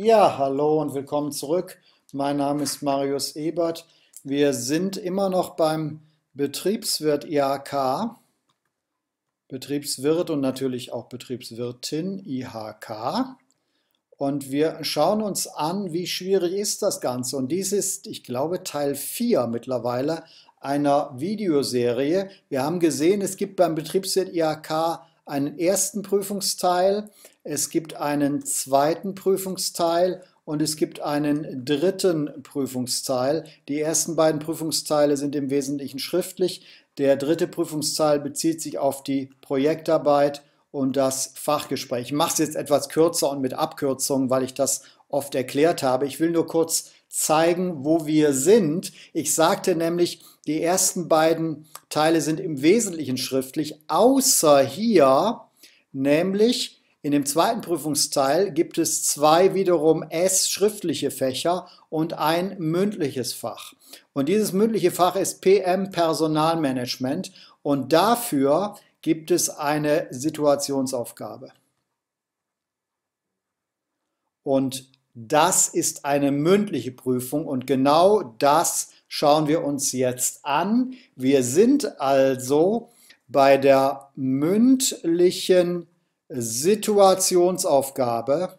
Ja, hallo und willkommen zurück. Mein Name ist Marius Ebert. Wir sind immer noch beim Betriebswirt IHK, Betriebswirt und natürlich auch Betriebswirtin IHK. Und wir schauen uns an, wie schwierig ist das Ganze. Und dies ist, ich glaube, Teil 4 mittlerweile einer Videoserie. Wir haben gesehen, es gibt beim Betriebswirt IHK einen ersten Prüfungsteil, es gibt einen zweiten Prüfungsteil und es gibt einen dritten Prüfungsteil. Die ersten beiden Prüfungsteile sind im Wesentlichen schriftlich. Der dritte Prüfungsteil bezieht sich auf die Projektarbeit und das Fachgespräch. Ich mache es jetzt etwas kürzer und mit Abkürzungen, weil ich das oft erklärt habe. Ich will nur kurz zeigen, wo wir sind. Ich sagte nämlich, die ersten beiden Teile sind im Wesentlichen schriftlich, außer hier, nämlich in dem zweiten Prüfungsteil gibt es zwei wiederum S schriftliche Fächer und ein mündliches Fach. Und dieses mündliche Fach ist PM Personalmanagement und dafür gibt es eine Situationsaufgabe. Und das ist eine mündliche Prüfung und genau das ist, schauen wir uns jetzt an. Wir sind also bei der mündlichen Situationsaufgabe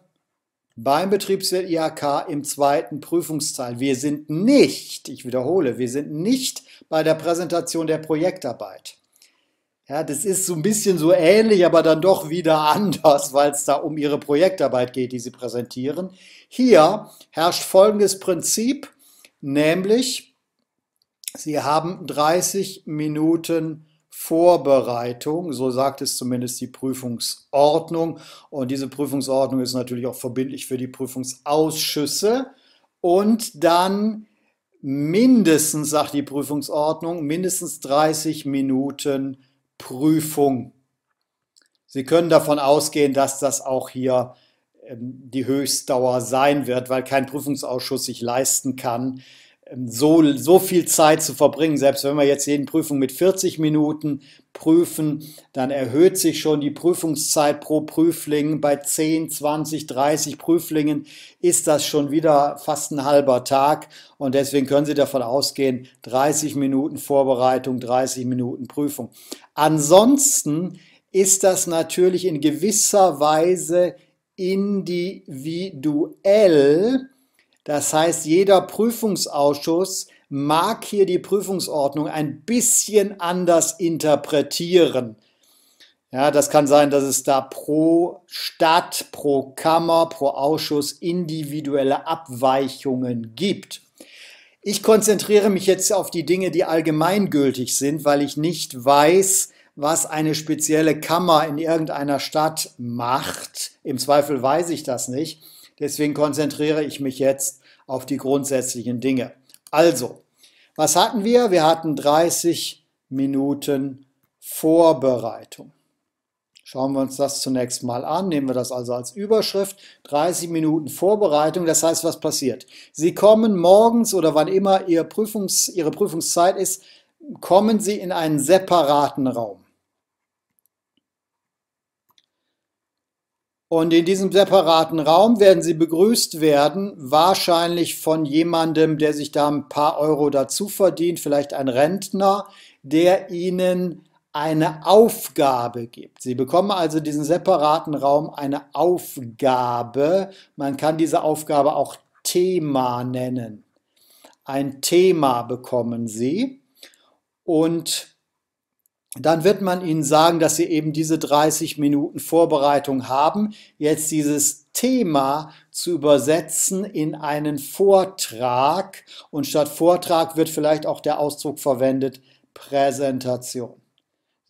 beim Betriebswirt IHK im zweiten Prüfungsteil. Wir sind nicht, ich wiederhole, wir sind nicht bei der Präsentation der Projektarbeit. Ja, das ist so ein bisschen so ähnlich, aber dann doch wieder anders, weil es da um Ihre Projektarbeit geht, die Sie präsentieren. Hier herrscht folgendes Prinzip, nämlich Sie haben 30 Minuten Vorbereitung, so sagt es zumindest die Prüfungsordnung. Und diese Prüfungsordnung ist natürlich auch verbindlich für die Prüfungsausschüsse. Und dann mindestens, sagt die Prüfungsordnung, mindestens 30 Minuten Prüfung. Sie können davon ausgehen, dass das auch hier ähm, die Höchstdauer sein wird, weil kein Prüfungsausschuss sich leisten kann, ähm, so, so viel Zeit zu verbringen. Selbst wenn wir jetzt jeden Prüfung mit 40 Minuten prüfen, dann erhöht sich schon die Prüfungszeit pro Prüfling. Bei 10, 20, 30 Prüflingen ist das schon wieder fast ein halber Tag. Und deswegen können Sie davon ausgehen, 30 Minuten Vorbereitung, 30 Minuten Prüfung. Ansonsten ist das natürlich in gewisser Weise individuell das heißt, jeder Prüfungsausschuss mag hier die Prüfungsordnung ein bisschen anders interpretieren. Ja, das kann sein, dass es da pro Stadt, pro Kammer, pro Ausschuss individuelle Abweichungen gibt. Ich konzentriere mich jetzt auf die Dinge, die allgemeingültig sind, weil ich nicht weiß, was eine spezielle Kammer in irgendeiner Stadt macht. Im Zweifel weiß ich das nicht. Deswegen konzentriere ich mich jetzt auf die grundsätzlichen Dinge. Also, was hatten wir? Wir hatten 30 Minuten Vorbereitung. Schauen wir uns das zunächst mal an. Nehmen wir das also als Überschrift. 30 Minuten Vorbereitung. Das heißt, was passiert? Sie kommen morgens oder wann immer Ihre, Prüfungs-, Ihre Prüfungszeit ist, kommen Sie in einen separaten Raum. Und in diesem separaten Raum werden sie begrüßt werden, wahrscheinlich von jemandem, der sich da ein paar Euro dazu verdient, vielleicht ein Rentner, der ihnen eine Aufgabe gibt. Sie bekommen also diesen separaten Raum eine Aufgabe. Man kann diese Aufgabe auch Thema nennen. Ein Thema bekommen sie und dann wird man ihnen sagen, dass sie eben diese 30 Minuten Vorbereitung haben, jetzt dieses Thema zu übersetzen in einen Vortrag und statt Vortrag wird vielleicht auch der Ausdruck verwendet Präsentation.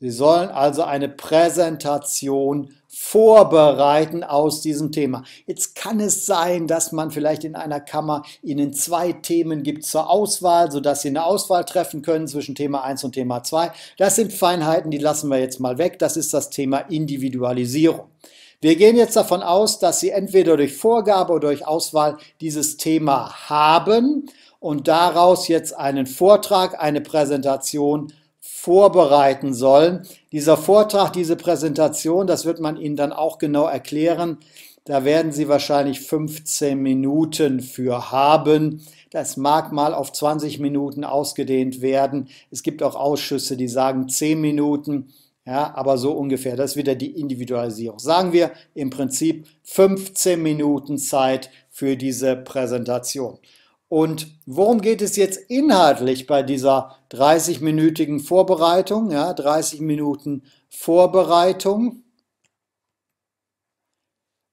Sie sollen also eine Präsentation vorbereiten aus diesem Thema. Jetzt kann es sein, dass man vielleicht in einer Kammer Ihnen zwei Themen gibt zur Auswahl, sodass Sie eine Auswahl treffen können zwischen Thema 1 und Thema 2. Das sind Feinheiten, die lassen wir jetzt mal weg. Das ist das Thema Individualisierung. Wir gehen jetzt davon aus, dass Sie entweder durch Vorgabe oder durch Auswahl dieses Thema haben und daraus jetzt einen Vortrag, eine Präsentation vorbereiten sollen. Dieser Vortrag, diese Präsentation, das wird man Ihnen dann auch genau erklären. Da werden Sie wahrscheinlich 15 Minuten für haben. Das mag mal auf 20 Minuten ausgedehnt werden. Es gibt auch Ausschüsse, die sagen 10 Minuten. Ja, aber so ungefähr. Das ist wieder die Individualisierung. Sagen wir im Prinzip 15 Minuten Zeit für diese Präsentation. Und worum geht es jetzt inhaltlich bei dieser 30-minütigen Vorbereitung? Ja, 30 Minuten Vorbereitung.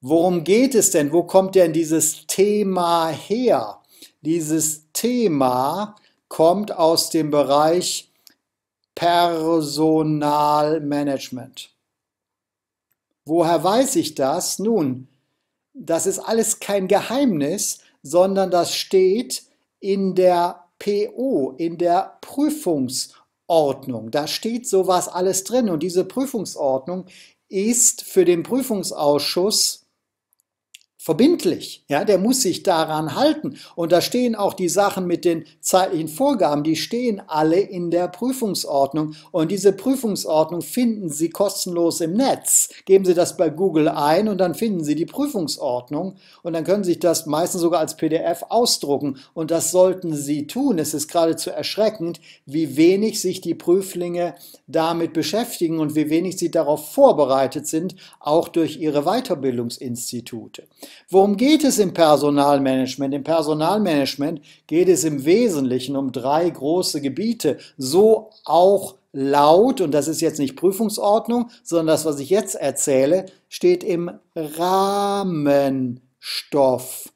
Worum geht es denn? Wo kommt denn dieses Thema her? Dieses Thema kommt aus dem Bereich Personalmanagement. Woher weiß ich das? Nun, das ist alles kein Geheimnis, sondern das steht in der PO, in der Prüfungsordnung. Da steht sowas alles drin und diese Prüfungsordnung ist für den Prüfungsausschuss verbindlich. Ja, der muss sich daran halten. Und da stehen auch die Sachen mit den zeitlichen Vorgaben, die stehen alle in der Prüfungsordnung. Und diese Prüfungsordnung finden Sie kostenlos im Netz. Geben Sie das bei Google ein und dann finden Sie die Prüfungsordnung. Und dann können Sie sich das meistens sogar als PDF ausdrucken. Und das sollten Sie tun. Es ist geradezu erschreckend, wie wenig sich die Prüflinge damit beschäftigen und wie wenig sie darauf vorbereitet sind, auch durch ihre Weiterbildungsinstitute. Worum geht es im Personalmanagement? Im Personalmanagement geht es im Wesentlichen um drei große Gebiete, so auch laut, und das ist jetzt nicht Prüfungsordnung, sondern das, was ich jetzt erzähle, steht im Rahmenstoff.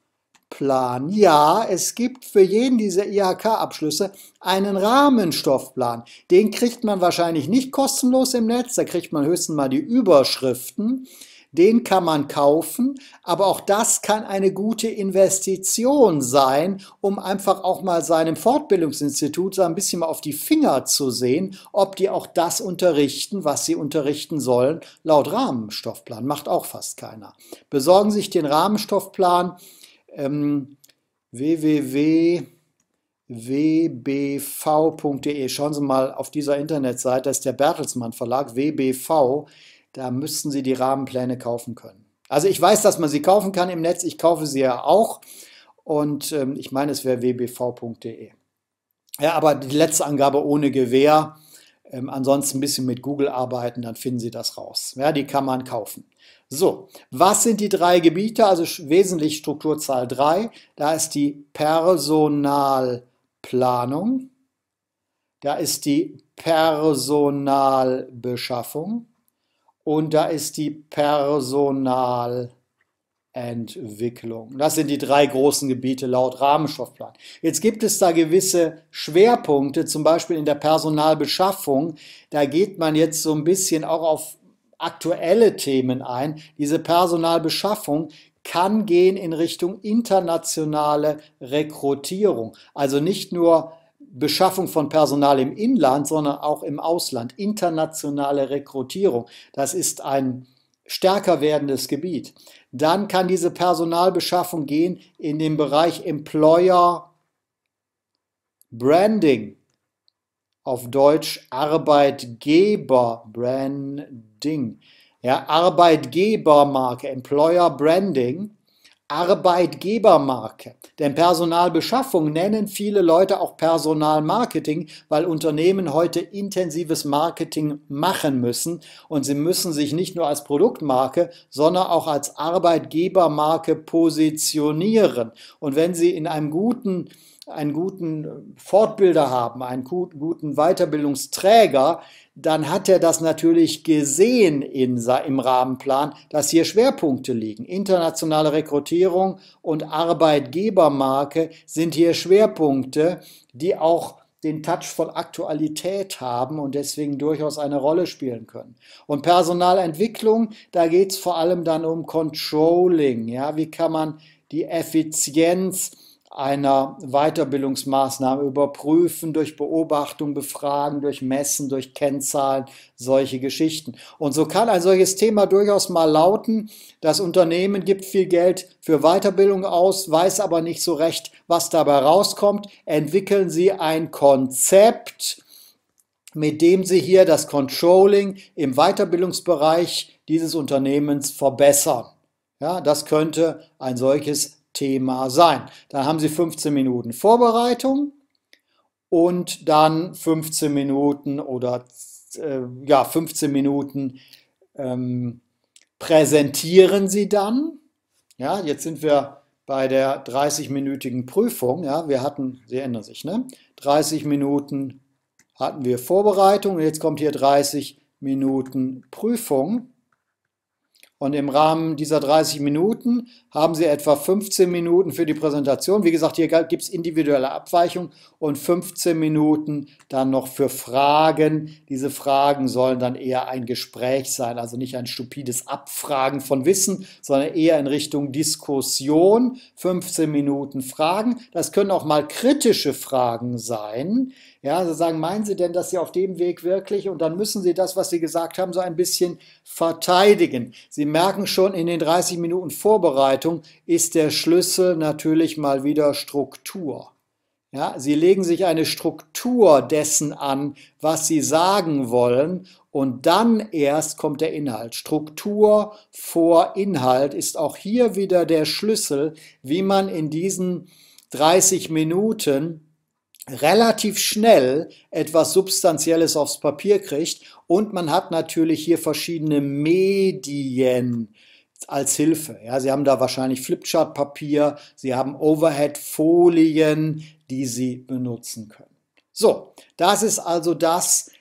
Plan. Ja, es gibt für jeden dieser IHK-Abschlüsse einen Rahmenstoffplan. Den kriegt man wahrscheinlich nicht kostenlos im Netz, da kriegt man höchstens mal die Überschriften. Den kann man kaufen, aber auch das kann eine gute Investition sein, um einfach auch mal seinem Fortbildungsinstitut so ein bisschen mal auf die Finger zu sehen, ob die auch das unterrichten, was sie unterrichten sollen, laut Rahmenstoffplan. Macht auch fast keiner. Besorgen Sie sich den Rahmenstoffplan ähm, www wbv.de. Schauen Sie mal auf dieser Internetseite, das ist der Bertelsmann Verlag, WBV. Da müssten Sie die Rahmenpläne kaufen können. Also ich weiß, dass man sie kaufen kann im Netz. Ich kaufe sie ja auch. Und ähm, ich meine, es wäre wbv.de. Ja, aber die letzte Angabe ohne Gewehr. Ähm, ansonsten ein bisschen mit Google arbeiten, dann finden Sie das raus. Ja, die kann man kaufen. So, was sind die drei Gebiete? Also wesentlich Strukturzahl 3. Da ist die Personalplanung. Da ist die Personalbeschaffung und da ist die Personalentwicklung. Das sind die drei großen Gebiete laut Rahmenstoffplan. Jetzt gibt es da gewisse Schwerpunkte, zum Beispiel in der Personalbeschaffung. Da geht man jetzt so ein bisschen auch auf aktuelle Themen ein. Diese Personalbeschaffung kann gehen in Richtung internationale Rekrutierung. Also nicht nur Beschaffung von Personal im Inland, sondern auch im Ausland. Internationale Rekrutierung, das ist ein stärker werdendes Gebiet. Dann kann diese Personalbeschaffung gehen in den Bereich Employer Branding, auf Deutsch Arbeitgeber Branding, ja, Arbeitgebermarke, Employer Branding Arbeitgebermarke. Denn Personalbeschaffung nennen viele Leute auch Personalmarketing, weil Unternehmen heute intensives Marketing machen müssen und sie müssen sich nicht nur als Produktmarke, sondern auch als Arbeitgebermarke positionieren. Und wenn sie in einem guten einen guten äh, Fortbilder haben, einen guten Weiterbildungsträger, dann hat er das natürlich gesehen in, im Rahmenplan, dass hier Schwerpunkte liegen. Internationale Rekrutierung und Arbeitgebermarke sind hier Schwerpunkte, die auch den Touch von Aktualität haben und deswegen durchaus eine Rolle spielen können. Und Personalentwicklung, da geht es vor allem dann um Controlling. Ja, wie kann man die Effizienz einer Weiterbildungsmaßnahme überprüfen durch Beobachtung, Befragen, durch Messen, durch Kennzahlen, solche Geschichten. Und so kann ein solches Thema durchaus mal lauten, das Unternehmen gibt viel Geld für Weiterbildung aus, weiß aber nicht so recht, was dabei rauskommt. Entwickeln Sie ein Konzept, mit dem Sie hier das Controlling im Weiterbildungsbereich dieses Unternehmens verbessern. Ja, das könnte ein solches Thema sein. Dann haben Sie 15 Minuten Vorbereitung und dann 15 Minuten oder äh, ja, 15 Minuten ähm, präsentieren Sie dann. Ja, jetzt sind wir bei der 30-minütigen Prüfung. Ja, wir hatten, Sie ändern sich, ne? 30 Minuten hatten wir Vorbereitung und jetzt kommt hier 30 Minuten Prüfung. Und im Rahmen dieser 30 Minuten haben Sie etwa 15 Minuten für die Präsentation. Wie gesagt, hier gibt es individuelle Abweichungen und 15 Minuten dann noch für Fragen. Diese Fragen sollen dann eher ein Gespräch sein, also nicht ein stupides Abfragen von Wissen, sondern eher in Richtung Diskussion. 15 Minuten Fragen. Das können auch mal kritische Fragen sein, ja, sie also sagen, meinen Sie denn, dass Sie auf dem Weg wirklich? Und dann müssen Sie das, was Sie gesagt haben, so ein bisschen verteidigen. Sie merken schon, in den 30 Minuten Vorbereitung ist der Schlüssel natürlich mal wieder Struktur. Ja, sie legen sich eine Struktur dessen an, was sie sagen wollen, und dann erst kommt der Inhalt. Struktur vor Inhalt ist auch hier wieder der Schlüssel, wie man in diesen 30 Minuten relativ schnell etwas Substanzielles aufs Papier kriegt. Und man hat natürlich hier verschiedene Medien als Hilfe. Ja, Sie haben da wahrscheinlich Flipchart-Papier, Sie haben Overhead-Folien, die Sie benutzen können. So, das ist also das,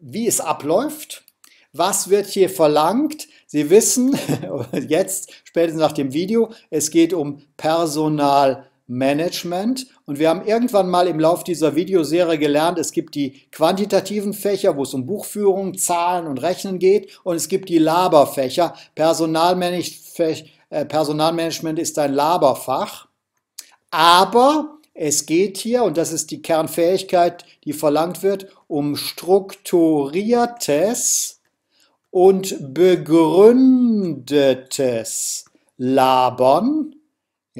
wie es abläuft. Was wird hier verlangt? Sie wissen jetzt, spätestens nach dem Video, es geht um Personal Management. Und wir haben irgendwann mal im Laufe dieser Videoserie gelernt, es gibt die quantitativen Fächer, wo es um Buchführung, Zahlen und Rechnen geht. Und es gibt die Laberfächer. Äh, Personalmanagement ist ein Laberfach. Aber es geht hier, und das ist die Kernfähigkeit, die verlangt wird, um strukturiertes und begründetes Labern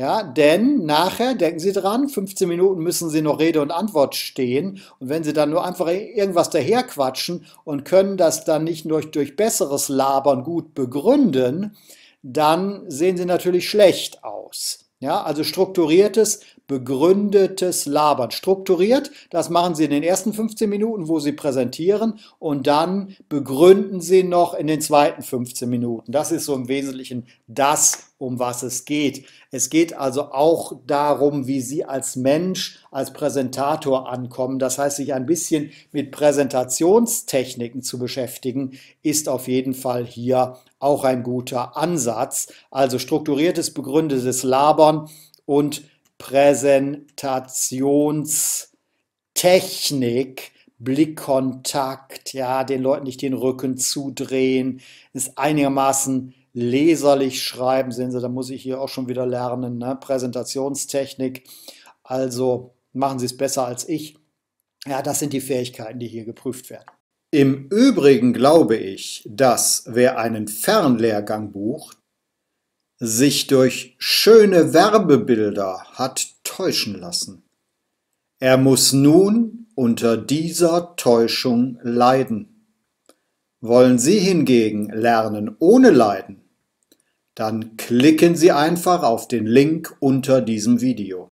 ja, denn nachher, denken Sie dran, 15 Minuten müssen Sie noch Rede und Antwort stehen. Und wenn Sie dann nur einfach irgendwas daherquatschen und können das dann nicht durch, durch besseres Labern gut begründen, dann sehen Sie natürlich schlecht aus. Ja, also strukturiertes, begründetes Labern. Strukturiert, das machen Sie in den ersten 15 Minuten, wo Sie präsentieren und dann begründen Sie noch in den zweiten 15 Minuten. Das ist so im Wesentlichen das, um was es geht. Es geht also auch darum, wie Sie als Mensch, als Präsentator ankommen. Das heißt, sich ein bisschen mit Präsentationstechniken zu beschäftigen, ist auf jeden Fall hier auch ein guter Ansatz. Also strukturiertes, begründetes Labern und Präsentationstechnik, Blickkontakt, ja, den Leuten nicht den Rücken zudrehen, ist einigermaßen leserlich schreiben, sehen Sie, da muss ich hier auch schon wieder lernen, ne? Präsentationstechnik, also machen Sie es besser als ich. Ja, das sind die Fähigkeiten, die hier geprüft werden. Im Übrigen glaube ich, dass wer einen Fernlehrgang bucht, sich durch schöne Werbebilder hat täuschen lassen. Er muss nun unter dieser Täuschung leiden. Wollen Sie hingegen lernen ohne Leiden, dann klicken Sie einfach auf den Link unter diesem Video.